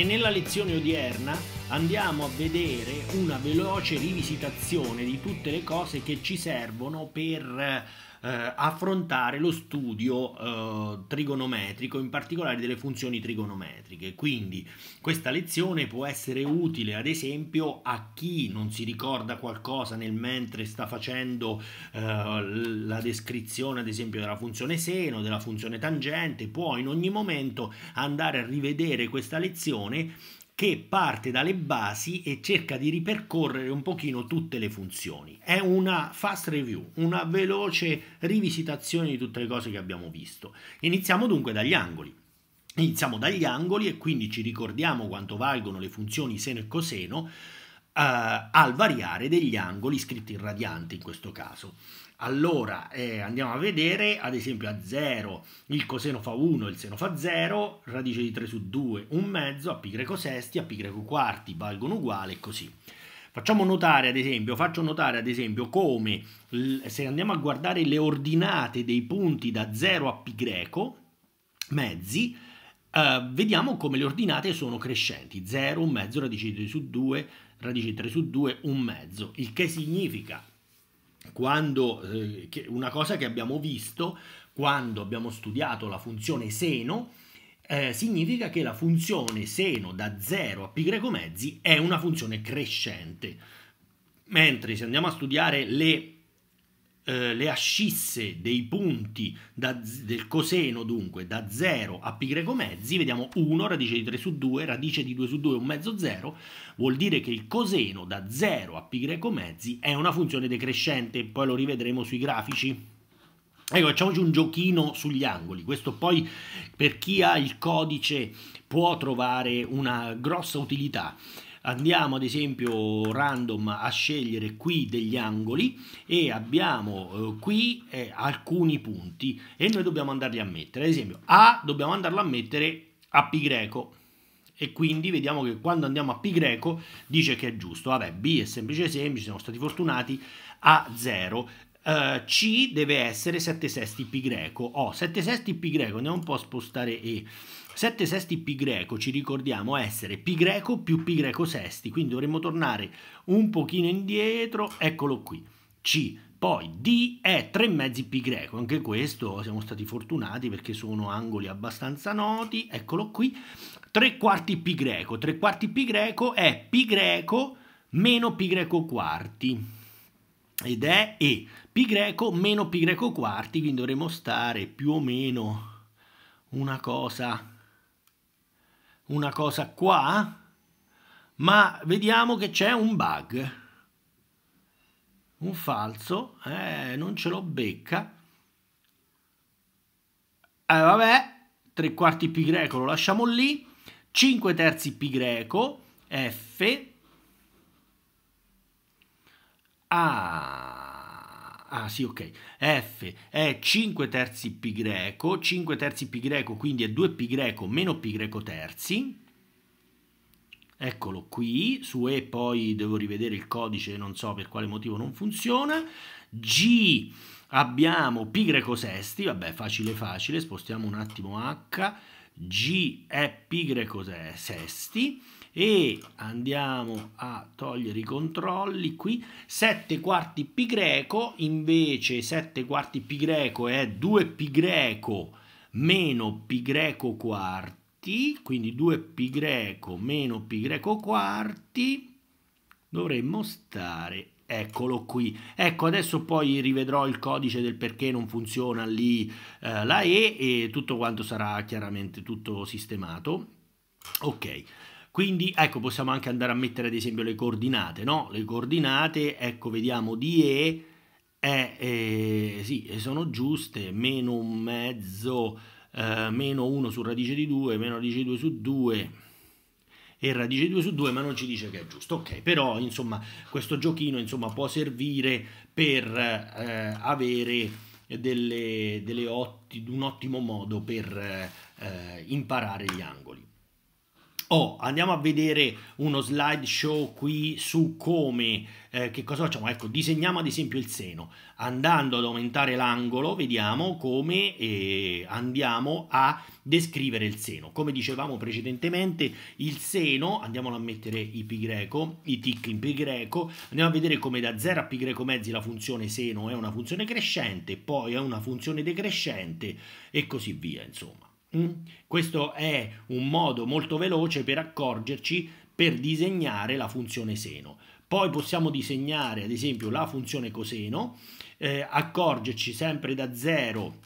Bene, nella lezione odierna andiamo a vedere una veloce rivisitazione di tutte le cose che ci servono per eh, eh, affrontare lo studio eh, trigonometrico, in particolare delle funzioni trigonometriche. Quindi questa lezione può essere utile ad esempio a chi non si ricorda qualcosa nel mentre sta facendo eh, la descrizione ad esempio della funzione seno, della funzione tangente, può in ogni momento andare a rivedere questa lezione che parte dalle basi e cerca di ripercorrere un pochino tutte le funzioni. È una fast review, una veloce rivisitazione di tutte le cose che abbiamo visto. Iniziamo dunque dagli angoli. Iniziamo dagli angoli e quindi ci ricordiamo quanto valgono le funzioni seno e coseno eh, al variare degli angoli scritti in radiante in questo caso. Allora eh, andiamo a vedere ad esempio a 0 il coseno fa 1, il seno fa 0, radice di 3 su 2, un mezzo, a pi greco sesti, a pi greco quarti valgono uguale e così. Facciamo notare ad esempio, faccio notare ad esempio come se andiamo a guardare le ordinate dei punti da 0 a pi greco, mezzi, eh, vediamo come le ordinate sono crescenti, 0, 1 mezzo, radice di 3 su 2, radice di 3 su 2, 1 mezzo, il che significa quando, eh, una cosa che abbiamo visto quando abbiamo studiato la funzione seno, eh, significa che la funzione seno da 0 a π mezzi è una funzione crescente, mentre se andiamo a studiare le eh, le ascisse dei punti da, del coseno dunque da 0 a π greco mezzi, vediamo 1 radice di 3 su 2, radice di 2 su 2 è un mezzo 0, vuol dire che il coseno da 0 a π greco mezzi è una funzione decrescente, poi lo rivedremo sui grafici. Ecco, facciamoci un giochino sugli angoli, questo poi per chi ha il codice può trovare una grossa utilità andiamo ad esempio random a scegliere qui degli angoli e abbiamo eh, qui eh, alcuni punti e noi dobbiamo andarli a mettere. Ad esempio A dobbiamo andarlo a mettere a pi greco e quindi vediamo che quando andiamo a pi greco dice che è giusto. Vabbè, B è semplice semplice, siamo stati fortunati, A 0. Uh, eh, C deve essere 7 sesti pi greco. Oh, 7 sesti pi greco, andiamo un po' a spostare E. 7 sesti pi greco ci ricordiamo essere pi greco più pi greco sesti, quindi dovremmo tornare un pochino indietro, eccolo qui, C. Poi D è 3 mezzi pi greco, anche questo siamo stati fortunati perché sono angoli abbastanza noti, eccolo qui, 3 quarti pi greco, 3 quarti pi greco è pi greco meno pi greco quarti ed è E, pi greco meno pi greco quarti, quindi dovremmo stare più o meno una cosa una cosa qua, ma vediamo che c'è un bug, un falso, eh, non ce l'ho becca, eh, vabbè, tre quarti pi greco lo lasciamo lì, 5 terzi pi greco, f, a, ah ah sì ok, F è 5 terzi π greco, 5 terzi π greco quindi è 2 π greco meno π greco terzi, eccolo qui, su E poi devo rivedere il codice, non so per quale motivo non funziona, G abbiamo π greco sesti, vabbè facile facile, spostiamo un attimo H, G è π greco sesti, e andiamo a togliere i controlli qui 7 quarti pi greco invece 7 quarti pi greco è 2 pi greco meno pi greco quarti quindi 2 pi greco meno pi greco quarti dovremmo stare eccolo qui. Ecco, adesso poi rivedrò il codice del perché non funziona lì eh, la E e tutto quanto sarà chiaramente tutto sistemato. Ok. Quindi ecco, possiamo anche andare a mettere ad esempio le coordinate, no? Le coordinate, ecco, vediamo di E, è, eh, sì, sono giuste, meno un mezzo, eh, meno 1 su radice di 2, meno radice di 2 su 2 e radice 2 su 2, ma non ci dice che è giusto. Ok, però insomma questo giochino insomma, può servire per eh, avere delle, delle otti, un ottimo modo per eh, imparare gli angoli. Oh, andiamo a vedere uno slideshow qui su come, eh, che cosa facciamo? Ecco, disegniamo ad esempio il seno, andando ad aumentare l'angolo vediamo come eh, andiamo a descrivere il seno. Come dicevamo precedentemente, il seno, andiamolo a mettere i pi greco, i tic in pi greco, andiamo a vedere come da 0 a pi greco mezzi la funzione seno è una funzione crescente, poi è una funzione decrescente e così via, insomma. Mm? Mm? Questo è un modo molto veloce per accorgerci per disegnare la funzione seno. Poi possiamo disegnare ad esempio la funzione coseno, eh, accorgerci sempre da 0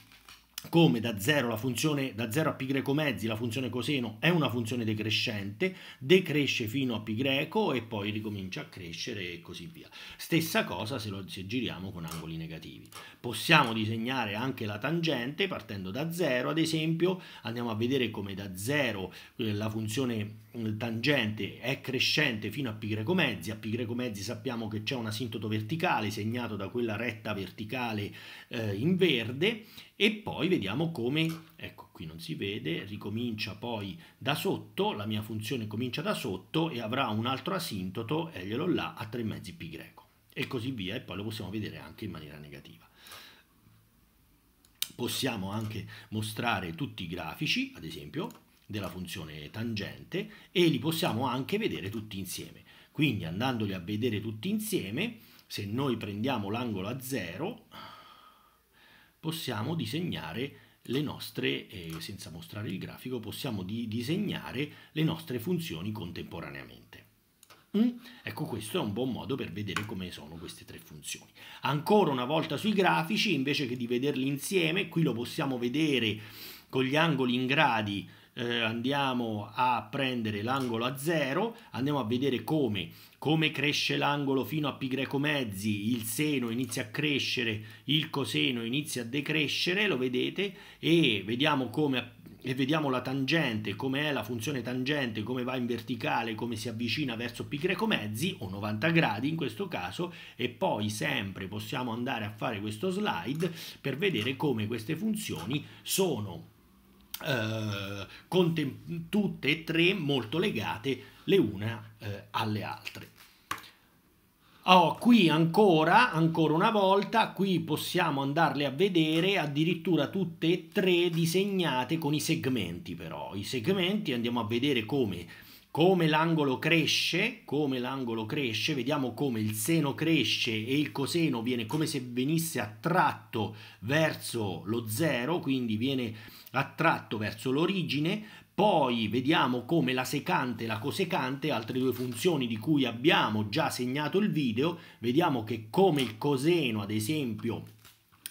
come da 0 la funzione da 0 a π greco mezzi la funzione coseno è una funzione decrescente, decresce fino a π greco e poi ricomincia a crescere e così via. Stessa cosa se, lo, se giriamo con angoli negativi. Possiamo disegnare anche la tangente partendo da 0, ad esempio, andiamo a vedere come da 0 eh, la funzione tangente è crescente fino a π mezzi, a π mezzi sappiamo che c'è un asintoto verticale segnato da quella retta verticale eh, in verde e poi vediamo come, ecco qui non si vede, ricomincia poi da sotto, la mia funzione comincia da sotto e avrà un altro asintoto, e glielo là, a 3 mezzi π ecco. e così via e poi lo possiamo vedere anche in maniera negativa. Possiamo anche mostrare tutti i grafici, ad esempio, della funzione tangente e li possiamo anche vedere tutti insieme. Quindi andandoli a vedere tutti insieme, se noi prendiamo l'angolo a 0, possiamo disegnare le nostre, eh, senza mostrare il grafico, possiamo di disegnare le nostre funzioni contemporaneamente. Mm? Ecco, questo è un buon modo per vedere come sono queste tre funzioni. Ancora una volta sui grafici, invece che di vederli insieme, qui lo possiamo vedere con gli angoli in gradi eh, andiamo a prendere l'angolo a 0, andiamo a vedere come, come cresce l'angolo fino a π mezzi, il seno inizia a crescere, il coseno inizia a decrescere, lo vedete, e vediamo come e vediamo la tangente, come è la funzione tangente, come va in verticale, come si avvicina verso π mezzi o 90 gradi in questo caso e poi sempre possiamo andare a fare questo slide per vedere come queste funzioni sono eh, tutte e tre molto legate le una eh, alle altre. Oh, qui ancora, ancora una volta, qui possiamo andarle a vedere addirittura tutte e tre disegnate con i segmenti però. I segmenti andiamo a vedere come come l'angolo cresce, come l'angolo cresce, vediamo come il seno cresce e il coseno viene come se venisse attratto verso lo zero, quindi viene attratto verso l'origine, poi vediamo come la secante e la cosecante, altre due funzioni di cui abbiamo già segnato il video, vediamo che come il coseno, ad esempio,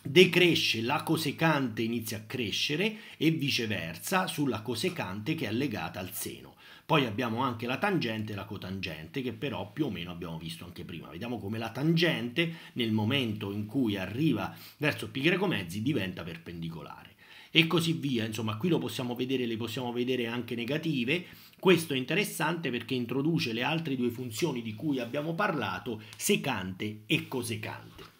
decresce, la cosecante inizia a crescere e viceversa sulla cosecante che è legata al seno. Poi abbiamo anche la tangente e la cotangente che però più o meno abbiamo visto anche prima. Vediamo come la tangente nel momento in cui arriva verso π mezzi diventa perpendicolare e così via. Insomma, qui lo possiamo vedere, le possiamo vedere anche negative. Questo è interessante perché introduce le altre due funzioni di cui abbiamo parlato, secante e cosecante.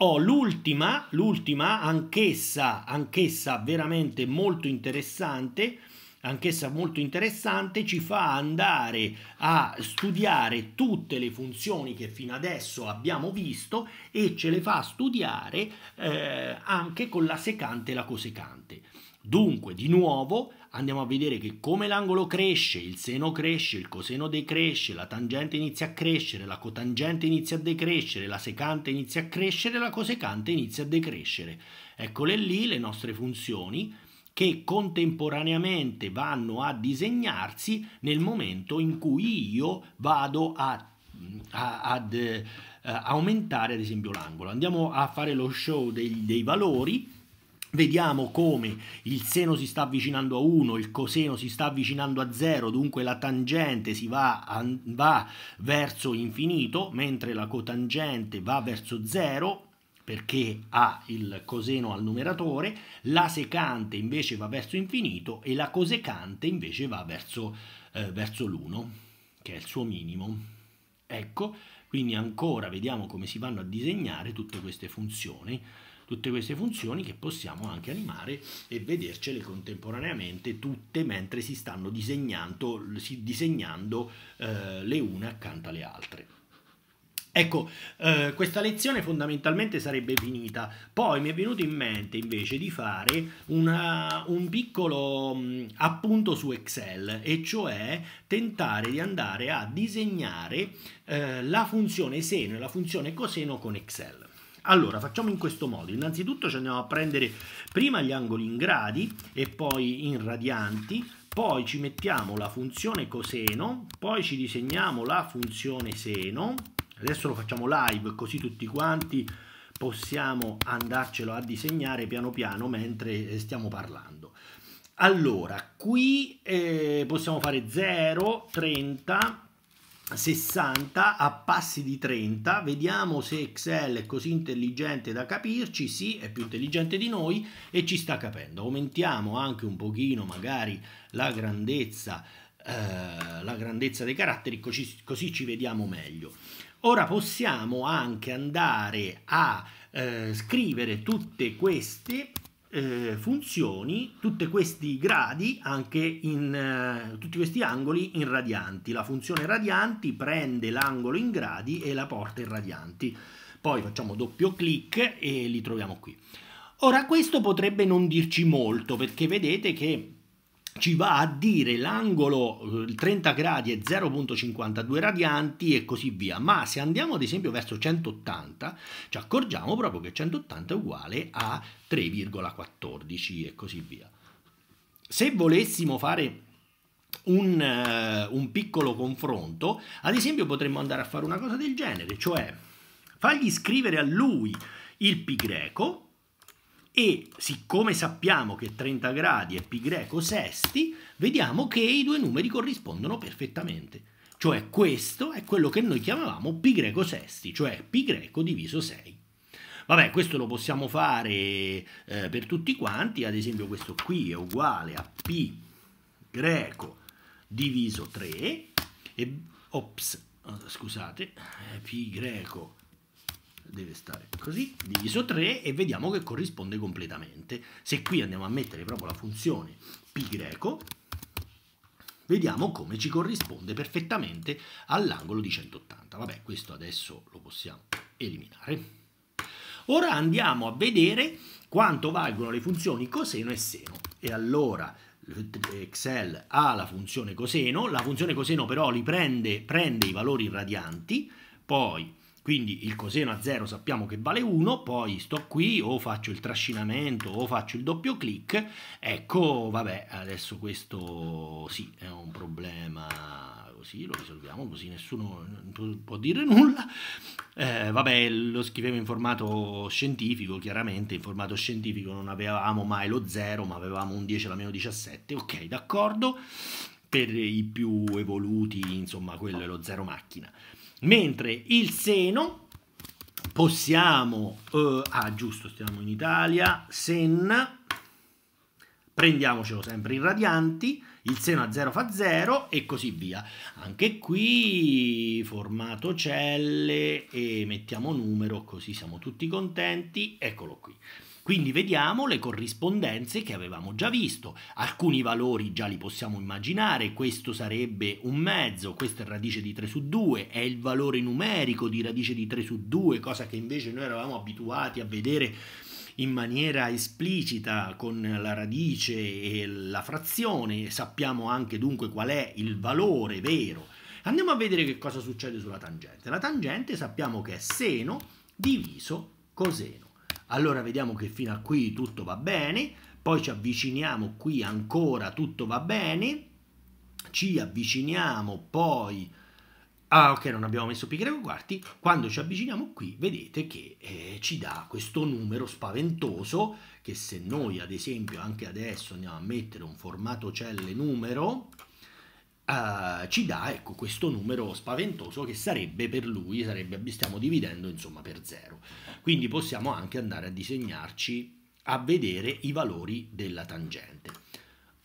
Ho oh, l'ultima, l'ultima anch'essa, anch'essa veramente molto interessante, anch'essa molto interessante, ci fa andare a studiare tutte le funzioni che fino adesso abbiamo visto e ce le fa studiare eh, anche con la secante e la cosecante. Dunque, di nuovo, andiamo a vedere che come l'angolo cresce, il seno cresce, il coseno decresce, la tangente inizia a crescere, la cotangente inizia a decrescere, la secante inizia a crescere, la cosecante inizia a decrescere. Eccole lì le nostre funzioni che contemporaneamente vanno a disegnarsi nel momento in cui io vado a, a, ad eh, aumentare ad esempio l'angolo. Andiamo a fare lo show dei, dei valori. Vediamo come il seno si sta avvicinando a 1, il coseno si sta avvicinando a 0, dunque la tangente si va, a, va verso infinito, mentre la cotangente va verso 0, perché ha il coseno al numeratore, la secante invece va verso infinito e la cosecante invece va verso, eh, verso l'1, che è il suo minimo. Ecco, quindi ancora vediamo come si vanno a disegnare tutte queste funzioni, tutte queste funzioni che possiamo anche animare e vedercele contemporaneamente tutte mentre si stanno disegnando, disegnando eh, le une accanto alle altre. Ecco, eh, questa lezione fondamentalmente sarebbe finita. Poi mi è venuto in mente invece di fare una, un piccolo mh, mm, appunto su Excel, e cioè tentare di andare a disegnare eh, la funzione seno e la funzione coseno con Excel. Allora, facciamo in questo modo. Innanzitutto ci andiamo a prendere prima gli angoli in gradi e poi in radianti, poi ci mettiamo la funzione coseno, poi ci disegniamo la funzione seno, adesso lo facciamo live così tutti quanti possiamo andarcelo a disegnare piano piano mentre eh, stiamo parlando allora qui eh, possiamo fare 0 30 60 a passi di 30 vediamo se Excel è così intelligente da capirci sì è più intelligente di noi e ci sta capendo aumentiamo anche un pochino magari la grandezza eh, la grandezza dei caratteri, così, così, ci vediamo meglio. Ora possiamo anche andare a eh, scrivere tutte queste eh, funzioni, tutti questi gradi, anche in eh, tutti questi angoli in radianti. La funzione radianti prende l'angolo in gradi e la porta in radianti. Poi facciamo doppio clic e li troviamo qui. Ora questo potrebbe non dirci molto perché vedete che ci va a dire l'angolo 30 eh, gradi è 0.52 radianti e così via, ma se andiamo ad esempio verso 180 ci accorgiamo proprio che 180 è uguale a 3,14 e così via. Se volessimo fare un, eh, un piccolo confronto, ad esempio potremmo andare a fare una cosa del genere, cioè fargli scrivere a lui il pi greco e siccome sappiamo che 30 gradi è pi greco sesti, vediamo che i due numeri corrispondono perfettamente. Cioè questo è quello che noi chiamavamo pi greco sesti, cioè pi greco diviso 6. Vabbè, questo lo possiamo fare eh, per tutti quanti, ad esempio questo qui è uguale a pi greco diviso 3 e ops, scusate, eh, pi greco 3, deve stare così, diviso 3 e vediamo che corrisponde completamente. Se qui andiamo a mettere proprio la funzione pi greco, vediamo come ci corrisponde perfettamente all'angolo di 180. Vabbè, questo adesso lo possiamo eliminare. Ora andiamo a vedere quanto valgono le funzioni coseno e seno. E allora Excel ha la funzione coseno, la funzione coseno però li prende, prende i valori radianti, poi quindi il coseno a 0 sappiamo che vale 1, poi sto qui o faccio il trascinamento o faccio il doppio clic. Ecco, vabbè, adesso questo sì, è un problema così, lo risolviamo così nessuno può dire nulla. Eh, vabbè, lo scrivevo in formato scientifico, chiaramente in formato scientifico non avevamo mai lo 0, ma avevamo un 10 alla meno 17, ok, d'accordo. Per i più evoluti, insomma, quello è lo 0 macchina mentre il seno possiamo, eh, ah giusto, stiamo in Italia, senna prendiamocelo sempre in radianti, il seno a 0 fa 0 e così via. Anche qui formato celle e mettiamo numero così siamo tutti contenti, eccolo qui. Quindi vediamo le corrispondenze che avevamo già visto. Alcuni valori già li possiamo immaginare, questo sarebbe un mezzo, questa è radice di 3 su 2, è il valore numerico di radice di 3 su 2, cosa che invece noi eravamo abituati a vedere in maniera esplicita con la radice e la frazione, sappiamo anche dunque qual è il valore vero. Andiamo a vedere che cosa succede sulla tangente. La tangente sappiamo che è seno diviso coseno. Allora vediamo che fino a qui tutto va bene, poi ci avviciniamo qui ancora, tutto va bene, ci avviciniamo poi... Ah ok, non abbiamo messo pi greco quarti, quando ci avviciniamo qui vedete che eh, ci dà questo numero spaventoso che se noi ad esempio anche adesso andiamo a mettere un formato celle numero, Uh, ci dà ecco, questo numero spaventoso che sarebbe per lui, sarebbe, stiamo dividendo insomma per zero. Quindi possiamo anche andare a disegnarci, a vedere i valori della tangente.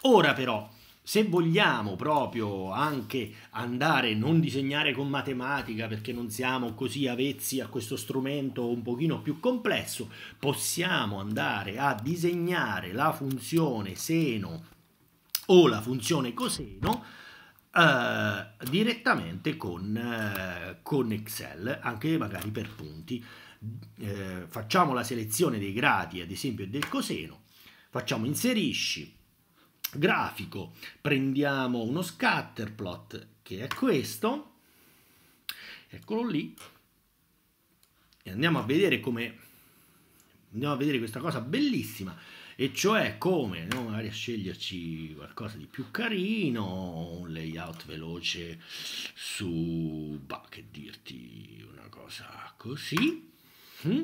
Ora però, se vogliamo proprio anche andare, non disegnare con matematica perché non siamo così avezzi a questo strumento un pochino più complesso, possiamo andare a disegnare la funzione seno o la funzione coseno eh, direttamente con, eh, con, Excel, anche magari per punti. Eh, facciamo la selezione dei gradi, ad esempio del coseno, facciamo inserisci, grafico, prendiamo uno scatter plot che è questo, eccolo lì, e andiamo a vedere come andiamo a vedere questa cosa bellissima e cioè come no? magari a sceglierci qualcosa di più carino, un layout veloce su, bah, che dirti, una cosa così. Mm?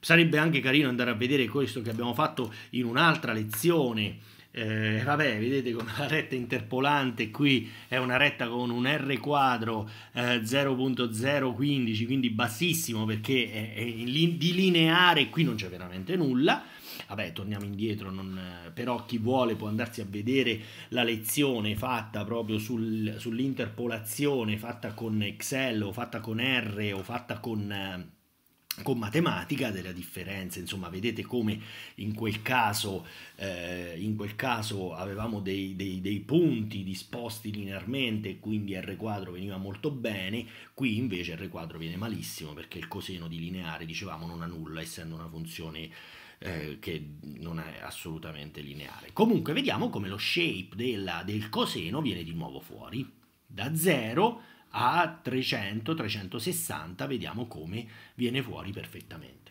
Sarebbe anche carino andare a vedere questo che abbiamo fatto in un'altra lezione. Eh, vabbè, vedete come la retta interpolante qui è una retta con un R quadro eh, 0.015, quindi bassissimo perché è, è di lineare qui non c'è veramente nulla vabbè torniamo indietro, non, però chi vuole può andarsi a vedere la lezione fatta proprio sul, sull'interpolazione fatta con Excel o fatta con R o fatta con con matematica della differenza, insomma vedete come in quel caso, eh, in quel caso avevamo dei, dei, dei, punti disposti linearmente quindi R quadro veniva molto bene, qui invece R quadro viene malissimo perché il coseno di lineare dicevamo non ha nulla essendo una funzione eh, che non è assolutamente lineare. Comunque vediamo come lo shape della, del coseno viene di nuovo fuori. Da 0 a 300, 360 vediamo come viene fuori perfettamente.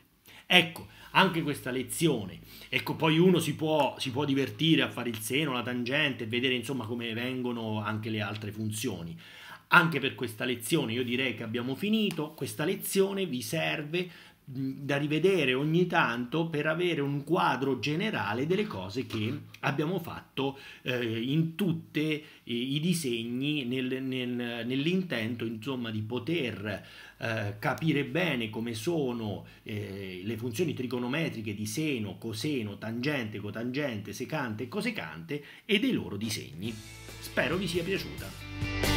Ecco, anche questa lezione, ecco poi uno si può, si può divertire a fare il seno, la tangente, vedere insomma come vengono anche le altre funzioni. Anche per questa lezione io direi che abbiamo finito, questa lezione vi serve da rivedere ogni tanto per avere un quadro generale delle cose che abbiamo fatto eh, in tutti i disegni nel, nel, nell'intento insomma di poter eh, capire bene come sono eh, le funzioni trigonometriche di seno, coseno, tangente, cotangente, secante e cosecante e dei loro disegni. Spero vi sia piaciuta.